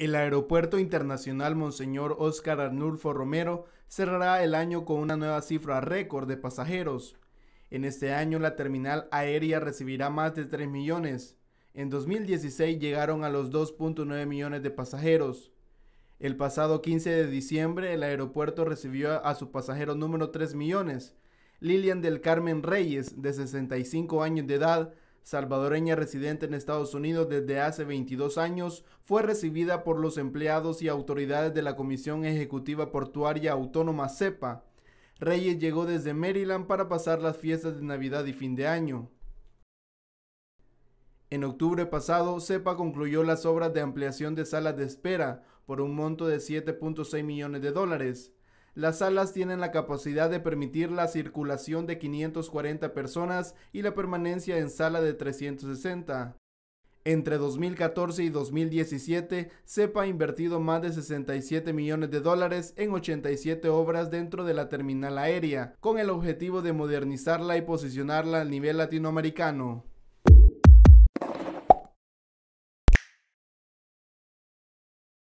El Aeropuerto Internacional Monseñor Óscar Arnulfo Romero cerrará el año con una nueva cifra récord de pasajeros. En este año la terminal aérea recibirá más de 3 millones. En 2016 llegaron a los 2.9 millones de pasajeros. El pasado 15 de diciembre el aeropuerto recibió a su pasajero número 3 millones. Lilian del Carmen Reyes, de 65 años de edad, salvadoreña residente en Estados Unidos desde hace 22 años, fue recibida por los empleados y autoridades de la Comisión Ejecutiva Portuaria Autónoma CEPA. Reyes llegó desde Maryland para pasar las fiestas de Navidad y fin de año. En octubre pasado, CEPA concluyó las obras de ampliación de salas de espera por un monto de 7.6 millones de dólares. Las salas tienen la capacidad de permitir la circulación de 540 personas y la permanencia en sala de 360. Entre 2014 y 2017, CEPA ha invertido más de 67 millones de dólares en 87 obras dentro de la terminal aérea, con el objetivo de modernizarla y posicionarla al nivel latinoamericano.